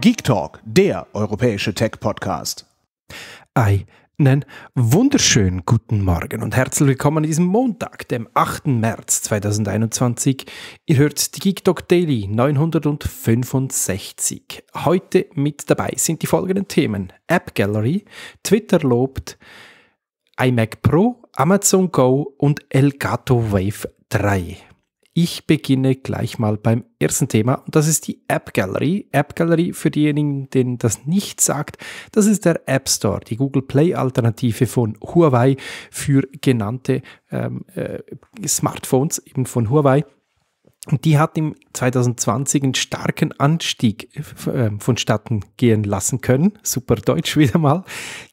Geek Talk, der europäische Tech-Podcast. Einen wunderschönen guten Morgen und herzlich willkommen an diesem Montag, dem 8. März 2021. Ihr hört die Geek Talk Daily 965. Heute mit dabei sind die folgenden Themen: App Gallery, Twitter lobt, iMac Pro, Amazon Go und Elgato Wave 3. Ich beginne gleich mal beim ersten Thema und das ist die App Gallery. App Gallery für diejenigen, denen das nicht sagt, das ist der App Store, die Google Play Alternative von Huawei für genannte ähm, äh, Smartphones eben von Huawei. Und die hat im 2020 einen starken Anstieg ähm, vonstatten gehen lassen können. Super Deutsch wieder mal.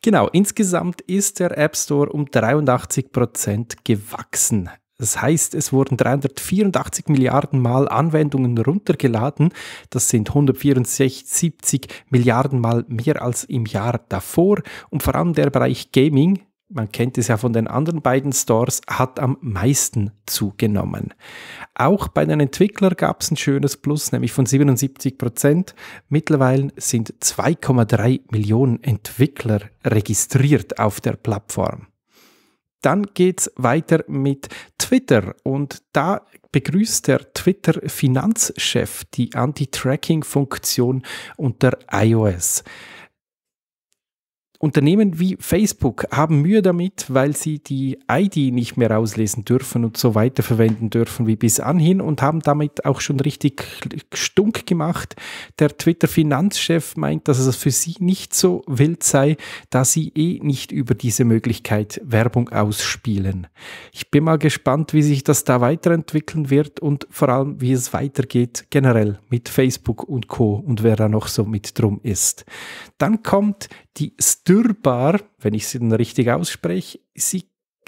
Genau, insgesamt ist der App Store um 83% Prozent gewachsen das heißt, es wurden 384 Milliarden Mal Anwendungen runtergeladen. Das sind 174 Milliarden Mal mehr als im Jahr davor. Und vor allem der Bereich Gaming, man kennt es ja von den anderen beiden Stores, hat am meisten zugenommen. Auch bei den Entwicklern gab es ein schönes Plus, nämlich von 77 Prozent. Mittlerweile sind 2,3 Millionen Entwickler registriert auf der Plattform. Dann geht's weiter mit Twitter und da begrüßt der Twitter-Finanzchef die Anti-Tracking-Funktion unter iOS. Unternehmen wie Facebook haben Mühe damit, weil sie die ID nicht mehr auslesen dürfen und so weiter verwenden dürfen wie bis anhin und haben damit auch schon richtig stunk gemacht. Der Twitter-Finanzchef meint, dass es für sie nicht so wild sei, da sie eh nicht über diese Möglichkeit Werbung ausspielen. Ich bin mal gespannt, wie sich das da weiterentwickeln wird und vor allem, wie es weitergeht generell mit Facebook und Co. und wer da noch so mit drum ist. Dann kommt die Styrbar, wenn ich sie dann richtig ausspreche, sie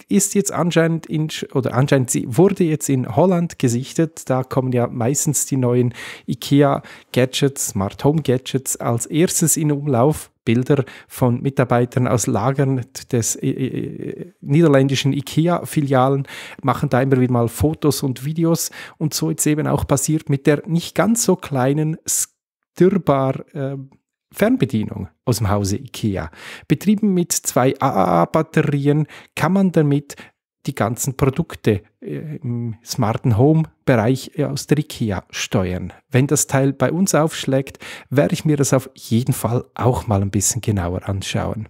ist jetzt anscheinend in, oder anscheinend sie wurde jetzt in Holland gesichtet. Da kommen ja meistens die neuen IKEA Gadgets, Smart Home Gadgets als erstes in Umlauf. Bilder von Mitarbeitern aus Lagern des äh, äh, äh niederländischen IKEA-Filialen machen da immer wieder mal Fotos und Videos und so jetzt eben auch passiert mit der nicht ganz so kleinen Stürbar. Äh, Fernbedienung aus dem Hause IKEA. Betrieben mit zwei AAA-Batterien kann man damit die ganzen Produkte äh, im smarten Home-Bereich äh, aus der IKEA steuern. Wenn das Teil bei uns aufschlägt, werde ich mir das auf jeden Fall auch mal ein bisschen genauer anschauen.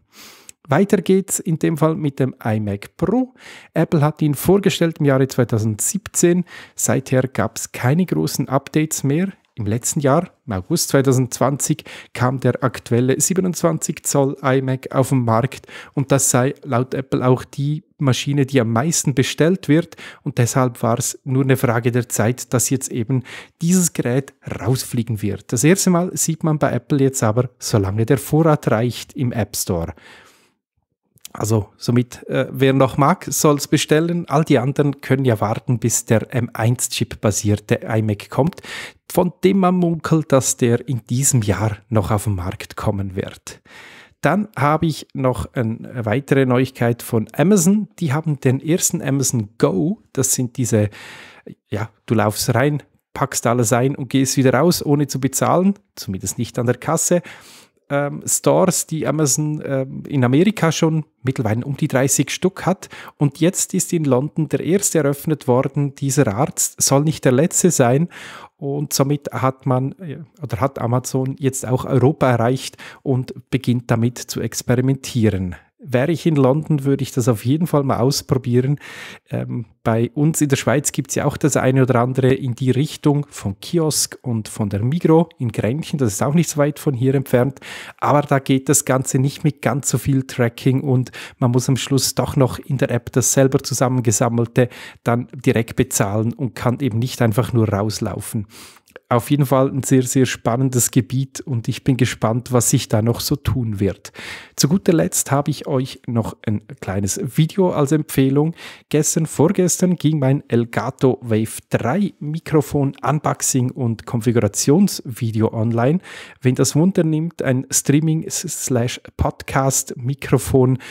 Weiter geht's in dem Fall mit dem iMac Pro. Apple hat ihn vorgestellt im Jahre 2017. Seither gab es keine großen Updates mehr. Im letzten Jahr, im August 2020, kam der aktuelle 27 Zoll iMac auf den Markt und das sei laut Apple auch die Maschine, die am meisten bestellt wird und deshalb war es nur eine Frage der Zeit, dass jetzt eben dieses Gerät rausfliegen wird. Das erste Mal sieht man bei Apple jetzt aber, solange der Vorrat reicht im App Store. Also somit, äh, wer noch mag, soll es bestellen. All die anderen können ja warten, bis der M1-Chip-basierte iMac kommt, von dem man munkelt, dass der in diesem Jahr noch auf den Markt kommen wird. Dann habe ich noch eine weitere Neuigkeit von Amazon. Die haben den ersten Amazon Go. Das sind diese, ja, du laufst rein, packst alles ein und gehst wieder raus, ohne zu bezahlen, zumindest nicht an der Kasse ähm, Stores, die Amazon ähm, in Amerika schon mittlerweile um die 30 Stück hat. Und jetzt ist in London der erste eröffnet worden dieser Arzt, soll nicht der letzte sein. Und somit hat man äh, oder hat Amazon jetzt auch Europa erreicht und beginnt damit zu experimentieren wäre ich in London, würde ich das auf jeden Fall mal ausprobieren. Ähm, bei uns in der Schweiz gibt es ja auch das eine oder andere in die Richtung von Kiosk und von der Migro in Grenchen. Das ist auch nicht so weit von hier entfernt. Aber da geht das Ganze nicht mit ganz so viel Tracking und man muss am Schluss doch noch in der App das selber zusammengesammelte dann direkt bezahlen und kann eben nicht einfach nur rauslaufen auf jeden Fall ein sehr, sehr spannendes Gebiet und ich bin gespannt, was sich da noch so tun wird. Zu guter Letzt habe ich euch noch ein kleines Video als Empfehlung. Gestern, vorgestern ging mein Elgato Wave 3 Mikrofon Unboxing und Konfigurationsvideo online. Wenn das Wunder nimmt, ein Streaming-Podcast-Mikrofon slash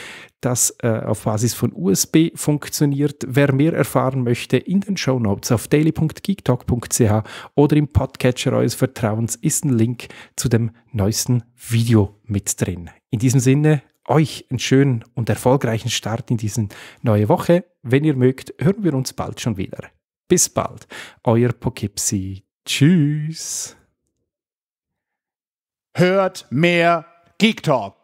das äh, auf Basis von USB funktioniert. Wer mehr erfahren möchte, in den Show Notes auf daily.geektalk.ch oder im Podcatcher eures Vertrauens ist ein Link zu dem neuesten Video mit drin. In diesem Sinne, euch einen schönen und erfolgreichen Start in diese neue Woche. Wenn ihr mögt, hören wir uns bald schon wieder. Bis bald, euer Poughkeepsie. Tschüss. Hört mehr Geek Talk.